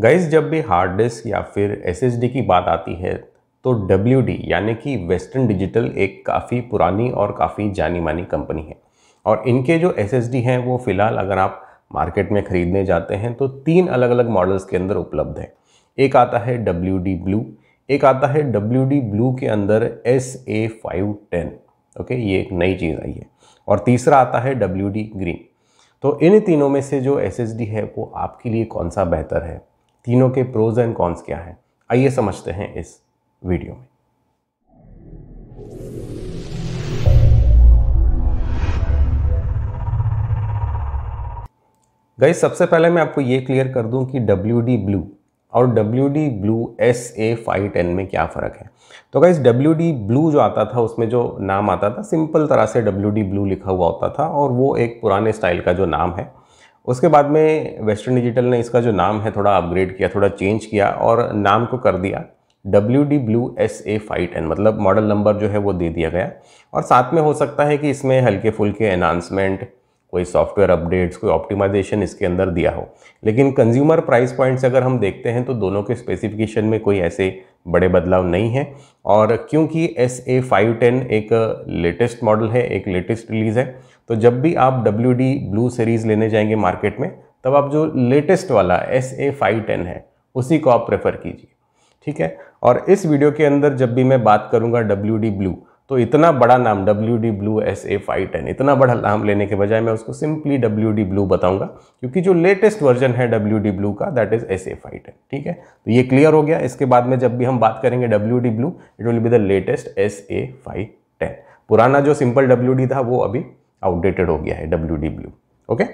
guys जब भी hard disk या फिर एस की बात आती है तो डब्ल्यू यानी कि वेस्टर्न डिजिटल एक काफ़ी पुरानी और काफ़ी जानी मानी कंपनी है और इनके जो एस हैं वो फ़िलहाल अगर आप मार्केट में ख़रीदने जाते हैं तो तीन अलग अलग मॉडल्स के अंदर उपलब्ध हैं एक आता है डब्ल्यू ब्लू एक आता है डब्ल्यू ब्लू के अंदर S A five ten okay ये एक नई चीज़ आई है और तीसरा आता है डब्ल्यू ग्रीन तो इन तीनों में से जो एस है वो आपके लिए कौन सा बेहतर है तीनों के प्रोज एंड कॉन्स क्या हैं आइए समझते हैं इस वीडियो में गई सबसे पहले मैं आपको ये क्लियर कर दूं कि डब्ल्यू डी ब्लू और W D blue S A five ten में क्या फ़र्क है तो गाइज डब्ल्यू डी ब्लू जो आता था उसमें जो नाम आता था सिंपल तरह से डब्ल्यू डी ब्लू लिखा हुआ होता था और वो एक पुराने स्टाइल का जो नाम है उसके बाद में वेस्टर्न डिजिटल ने इसका जो नाम है थोड़ा अपग्रेड किया थोड़ा चेंज किया और नाम को कर दिया W D blue S A फाइट एन मतलब मॉडल नंबर जो है वो दे दिया गया और साथ में हो सकता है कि इसमें हल्के फुल्के एनहांसमेंट कोई सॉफ्टवेयर अपडेट्स कोई ऑप्टिमाइजेशन इसके अंदर दिया हो लेकिन कंज्यूमर प्राइस पॉइंट्स अगर हम देखते हैं तो दोनों के स्पेसिफिकेशन में कोई ऐसे बड़े बदलाव नहीं हैं और क्योंकि एस ए फाइव टेन एक लेटेस्ट मॉडल है एक लेटेस्ट रिलीज़ है तो जब भी आप डब्ल्यू डी ब्लू सीरीज़ लेने जाएंगे मार्केट में तब आप जो लेटेस्ट वाला एस ए फाइव टेन है उसी को आप प्रेफर कीजिए ठीक है और इस वीडियो के अंदर जब भी मैं बात करूँगा डब्ल्यू डी ब्लू तो इतना बड़ा नाम W D blue S A five ten इतना बड़ा नाम लेने के बजाय मैं उसको सिंपली डब्ल्यू डी ब्लू बताऊंगा क्योंकि जो लेटेस्ट वर्जन है डब्ल्यू डी ब्लू का that is S A five ten ठीक है तो ये क्लियर हो गया इसके बाद में जब भी हम बात करेंगे W D blue it will be the latest S A five ten पुराना जो सिंपल डब्ल्यू डी था वो अभी आउटडेटेड हो गया है डब्ल्यू डी ब्लू ओके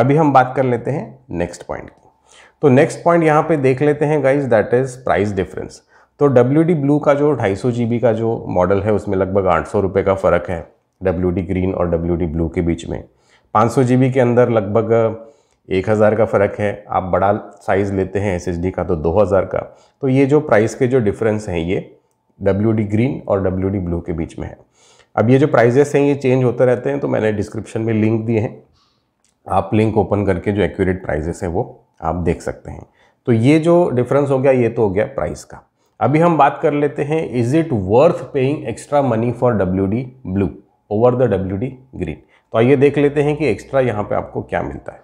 अभी हम बात कर लेते हैं नेक्स्ट पॉइंट की तो नेक्स्ट पॉइंट यहाँ पे देख लेते हैं guys that is price difference तो डब्ल्यू डी ब्लू का जो ढाई सौ जी का जो मॉडल है उसमें लगभग आठ सौ रुपये का फ़र्क है डब्ल्यू डी ग्रीन और डब्ल्यू डी ब्लू के बीच में पाँच सौ जी बी के अंदर लगभग एक हज़ार का फ़र्क है आप बड़ा साइज़ लेते हैं एस डी का तो दो हज़ार का तो ये जो प्राइस के जो डिफरेंस हैं ये डब्ल्यू डी ग्रीन और डब्ल्यू डी ब्लू के बीच में है अब ये जो प्राइजेस हैं ये चेंज होते रहते हैं तो मैंने डिस्क्रिप्शन में लिंक दिए हैं आप लिंक ओपन करके जो एक्यूरेट प्राइजेस हैं वो आप देख सकते हैं तो ये जो डिफरेंस हो गया ये तो हो गया प्राइस का अभी हम बात कर लेते हैं is it worth paying extra money for W D blue over the W D green तो आइए देख लेते हैं कि एक्स्ट्रा यहाँ पे आपको क्या मिलता है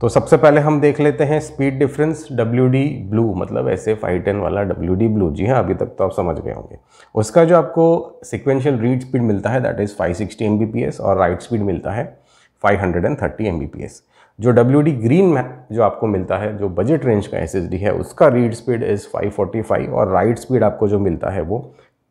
तो सबसे पहले हम देख लेते हैं speed difference W D blue मतलब एस एफ आई टेन वाला डब्ल्यू डी ब्लू जी हाँ अभी तक तो आप समझ गए होंगे उसका जो आपको सिक्वेंशियल रीड स्पीड मिलता है that is five sixty M B P S और राइट स्पीड मिलता है five hundred and thirty M B P S जो डब्ल्यू डी ग्रीन मैप जो आपको मिलता है जो बजट रेंज का एस है उसका रीड स्पीड इज़ फाइव और राइट स्पीड आपको जो मिलता है वो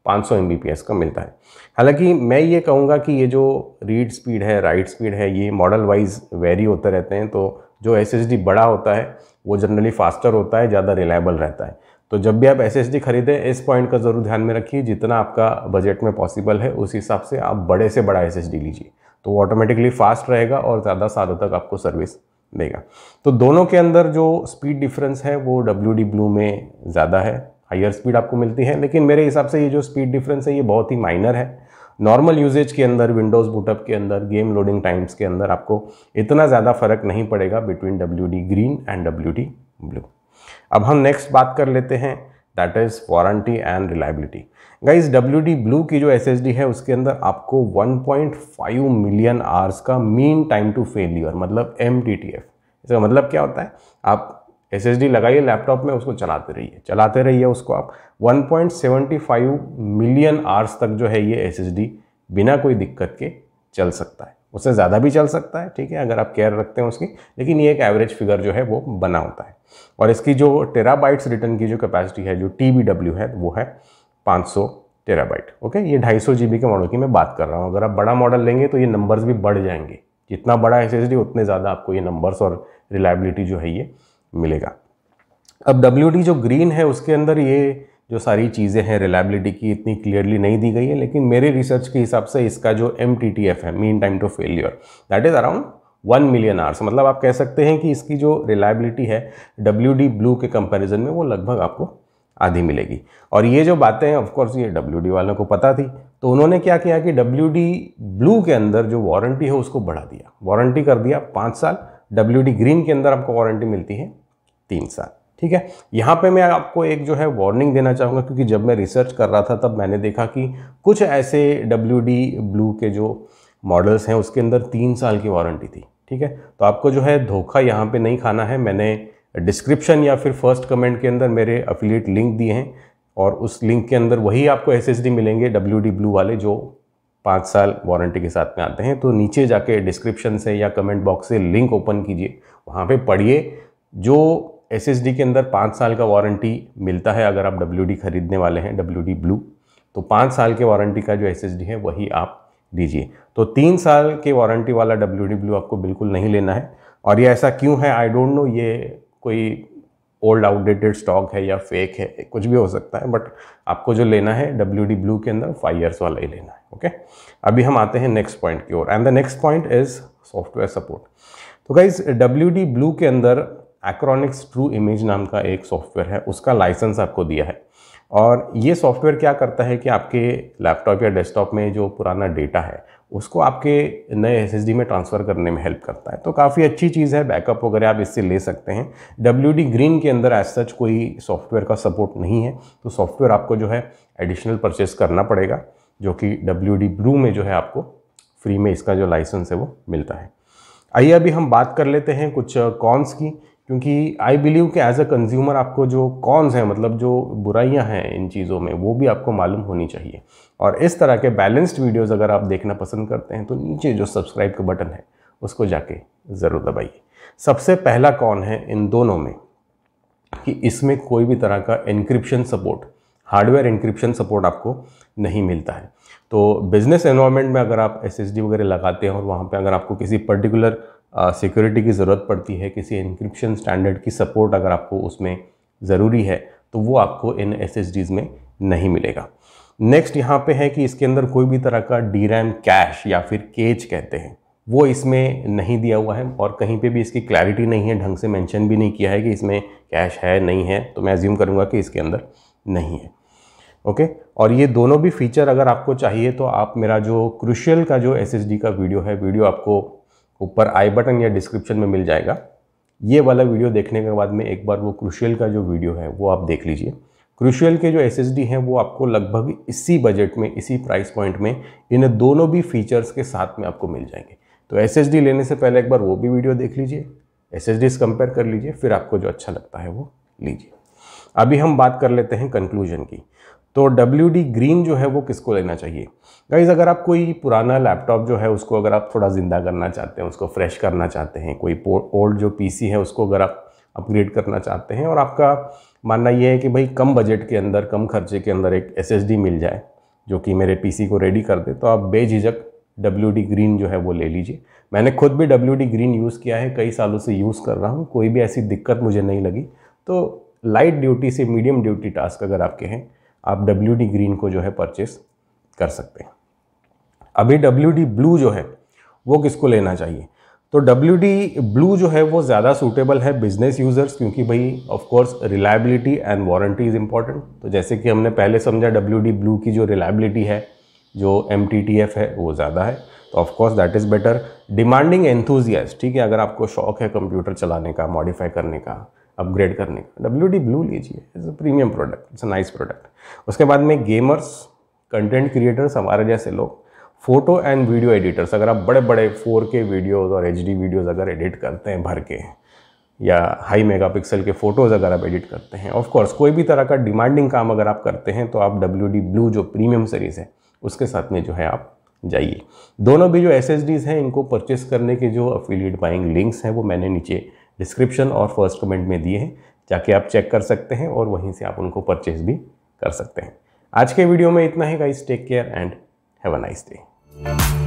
500 सौ का मिलता है हालांकि मैं ये कहूँगा कि ये जो रीड स्पीड है राइट स्पीड है ये मॉडल वाइज वेरी होते रहते हैं तो जो एस बड़ा होता है वो जनरली फास्टर होता है ज़्यादा रिलायबल रहता है तो जब भी आप एस एस डी खरीदें इस पॉइंट का ज़रूर ध्यान में रखिए जितना आपका बजट में पॉसिबल है उस हिसाब से आप बड़े से बड़ा एस एस डी लीजिए तो वो ऑटोमेटिकली फास्ट रहेगा और ज़्यादा सालों तक आपको सर्विस देगा तो दोनों के अंदर जो स्पीड डिफरेंस है वो डब्ल्यू डी ब्लू में ज़्यादा है हायर स्पीड आपको मिलती है लेकिन मेरे हिसाब से ये जो स्पीड डिफरेंस है ये बहुत ही माइनर है नॉर्मल यूजेज के अंदर विंडोज़ बुटअप के अंदर गेम लोडिंग टाइम्स के अंदर आपको इतना ज़्यादा फ़र्क नहीं पड़ेगा between W D green and W D blue अब हम नेक्स्ट बात कर लेते हैं that is warranty and reliability guys W D blue की जो एस एस डी है उसके अंदर आपको 1.5 मिलियन आवर्स का मीन टाइम टू फेलियर मतलब एम टी टी एफ इसका मतलब क्या होता है आप एस एस डी लगाइए लैपटॉप में उसको चलाते रहिए चलाते रहिए उसको आप 1.75 मिलियन आवर्स तक जो है ये एस एस डी बिना कोई दिक्कत के चल सकता है उससे ज़्यादा भी चल सकता है ठीक है अगर आप केयर रखते हैं उसकी लेकिन ये एक एवरेज फिगर जो है वो बना होता है और इसकी जो टेराबाइट्स रिटर्न की जो कैपेसिटी है जो टी है वो है 500 टेराबाइट ओके ये 250 जीबी के मॉडल की मैं बात कर रहा हूँ अगर आप बड़ा मॉडल लेंगे तो ये नंबर्स भी बढ़ जाएंगे जितना बड़ा एस उतने ज़्यादा आपको ये नंबर्स और रिलायबिलिटी जो है ये मिलेगा अब डब्ल्यू जो ग्रीन है उसके अंदर ये जो सारी चीज़ें हैं रिलायबिलिटी की इतनी क्लियरली नहीं दी गई है लेकिन मेरे रिसर्च के हिसाब से इसका जो एम है mean time to failure that is around one million hours तो मतलब आप कह सकते हैं कि इसकी जो रिलायबिलिटी है डब्ल्यू डी ब्लू के कंपैरिजन में वो लगभग आपको आधी मिलेगी और ये जो बातें हैं ऑफकोर्स ये डब्ल्यू डी वालों को पता थी तो उन्होंने क्या किया कि डब्ल्यू डी ब्लू के अंदर जो वारंटी है उसको बढ़ा दिया वारंटी कर दिया पाँच साल डब्ल्यू डी ग्रीन के अंदर आपको वारंटी मिलती है तीन साल ठीक है यहाँ पे मैं आपको एक जो है वार्निंग देना चाहूँगा क्योंकि जब मैं रिसर्च कर रहा था तब मैंने देखा कि कुछ ऐसे डब्ल्यू डी ब्लू के जो मॉडल्स हैं उसके अंदर तीन साल की वारंटी थी ठीक है तो आपको जो है धोखा यहाँ पे नहीं खाना है मैंने डिस्क्रिप्शन या फिर फर्स्ट कमेंट के अंदर मेरे अफिलिएट लिंक दिए हैं और उस लिंक के अंदर वही आपको एस मिलेंगे डब्ल्यू ब्लू वाले जो पाँच साल वारंटी के साथ में आते हैं तो नीचे जाके डिस्क्रिप्शन से या कमेंट बॉक्स से लिंक ओपन कीजिए वहाँ पर पढ़िए जो एस के अंदर पाँच साल का वारंटी मिलता है अगर आप डब्ल्यू खरीदने वाले हैं डब्ल्यू ब्लू तो पाँच साल के वारंटी का जो एस है वही आप दीजिए तो तीन साल के वारंटी वाला डब्ल्यू आपको बिल्कुल नहीं लेना है और ये ऐसा क्यों है आई डोंट नो ये कोई ओल्ड आउटडेटेड स्टॉक है या फेक है कुछ भी हो सकता है बट आपको जो लेना है डब्ल्यू डी ब्लू के अंदर फाइव ईयर्स वाला ही लेना है ओके अभी हम आते हैं नेक्स्ट पॉइंट की ओर and the next point is software support तो गाइज डब्ल्यू डी ब्लू के अंदर एक्रॉनिक्स ट्रू इमेज नाम का एक सॉफ्टवेयर है उसका लाइसेंस आपको दिया है और ये सॉफ्टवेयर क्या करता है कि आपके लैपटॉप या डेस्कटॉप में जो पुराना डेटा है उसको आपके नए एस में ट्रांसफ़र करने में हेल्प करता है तो काफ़ी अच्छी चीज़ है बैकअप वगैरह आप इससे ले सकते हैं डब्ल्यू डी ग्रीन के अंदर एज सच कोई सॉफ्टवेयर का सपोर्ट नहीं है तो सॉफ्टवेयर आपको जो है एडिशनल परचेस करना पड़ेगा जो कि डब्ल्यू डी ब्लू में जो है आपको फ्री में इसका जो लाइसेंस है वो मिलता है आइए अभी हम बात कर लेते हैं कुछ कॉन्स की क्योंकि आई बिलीव कि एज अ कंज्यूमर आपको जो कॉन्स हैं मतलब जो बुराइयां हैं इन चीज़ों में वो भी आपको मालूम होनी चाहिए और इस तरह के बैलेंस्ड वीडियोस अगर आप देखना पसंद करते हैं तो नीचे जो सब्सक्राइब का बटन है उसको जाके ज़रूर दबाइए सबसे पहला कौन है इन दोनों में कि इसमें कोई भी तरह का encryption support hardware encryption support आपको नहीं मिलता है तो बिज़नेस एनवायरनमेंट में अगर आप एस वगैरह लगाते हैं और वहाँ पे अगर आपको किसी पर्टिकुलर सिक्योरिटी की ज़रूरत पड़ती है किसी इंक्रिप्शन स्टैंडर्ड की सपोर्ट अगर आपको उसमें ज़रूरी है तो वो आपको इन एस में नहीं मिलेगा नेक्स्ट यहाँ पे है कि इसके अंदर कोई भी तरह का डी रैम कैश या फिर केच कहते हैं वो इसमें नहीं दिया हुआ है और कहीं पे भी इसकी क्लैरिटी नहीं है ढंग से मेंशन भी नहीं किया है कि इसमें कैश है नहीं है तो मैं एज्यूम करूँगा कि इसके अंदर नहीं है ओके और ये दोनों भी फीचर अगर आपको चाहिए तो आप मेरा जो क्रुशियल का जो एस का वीडियो है वीडियो आपको ऊपर आई बटन या डिस्क्रिप्शन में मिल जाएगा ये वाला वीडियो देखने के बाद में एक बार वो क्रुशियल का जो वीडियो है वो आप देख लीजिए क्रुशियल के जो एस हैं वो आपको लगभग इसी बजट में इसी प्राइस पॉइंट में इन दोनों भी फीचर्स के साथ में आपको मिल जाएंगे तो एस लेने से पहले एक बार वो भी वीडियो देख लीजिए एस एस कंपेयर कर लीजिए फिर आपको जो अच्छा लगता है वो लीजिए अभी हम बात कर लेते हैं कंक्लूजन की तो डब्ल्यू डी ग्रीन जो है वो किसको लेना चाहिए गाइज अगर आप कोई पुराना लैपटॉप जो है उसको अगर आप थोड़ा ज़िंदा करना चाहते हैं उसको फ्रेश करना चाहते हैं कोई ओल्ड जो पीसी है उसको अगर आप अपग्रेड करना चाहते हैं और आपका मानना ये है कि भाई कम बजट के अंदर कम खर्चे के अंदर एक एस मिल जाए जो कि मेरे पी को रेडी कर दे तो आप बेझिझक डब्ल्यू डी ग्रीन जो है वो ले लीजिए मैंने खुद भी डब्ल्यू डी ग्रीन यूज़ किया है कई सालों से यूज़ कर रहा हूँ कोई भी ऐसी दिक्कत मुझे नहीं लगी तो लाइट ड्यूटी से मीडियम ड्यूटी टास्क अगर आपके हैं आप डब्ल्यू डी ग्रीन को जो है परचेस कर सकते हैं अभी डब्ल्यू डी ब्लू जो है वो किसको लेना चाहिए तो डब्ल्यू डी ब्लू जो है वो ज़्यादा सूटेबल है बिजनेस यूज़र्स क्योंकि भाई of course reliability and warranty is important तो जैसे कि हमने पहले समझा डब्ल्यू डी ब्लू की जो रिलायबिलिटी है जो एम टी टी एफ है वो ज़्यादा है तो of course that is better demanding enthusiasts ठीक है अगर आपको शौक है कंप्यूटर चलाने का मॉडिफाई करने का अपग्रेड करने का डब्ल्यू डी ब्लू लीजिए it's a premium product it's a nice product उसके बाद में गेमर्स कंटेंट क्रिएटर्स हमारे जैसे लोग फोटो एंड वीडियो एडिटर्स अगर आप बड़े बड़े फोर के वीडियोज़ और एच डी वीडियोज़ अगर एडिट करते हैं भर के या हाई मेगापिक्सल के फ़ोटोज़ अगर आप एडिट करते हैं ऑफ़कोर्स कोई भी तरह का डिमांडिंग काम अगर आप करते हैं तो आप डब्ल्यू डी ब्लू जो प्रीमियम सीरीज़ है उसके साथ में जो है आप जाइए दोनों भी जो एस एस डीज हैं इनको परचेस करने के जो अफिलिएट बाइंग लिंक्स हैं वो मैंने नीचे डिस्क्रिप्शन और फर्स्ट कमेंट में दिए हैं जाके आप चेक कर सकते हैं और वहीं से आप उनको परचेज भी कर सकते हैं आज के वीडियो में इतना ही guys take care and have a nice day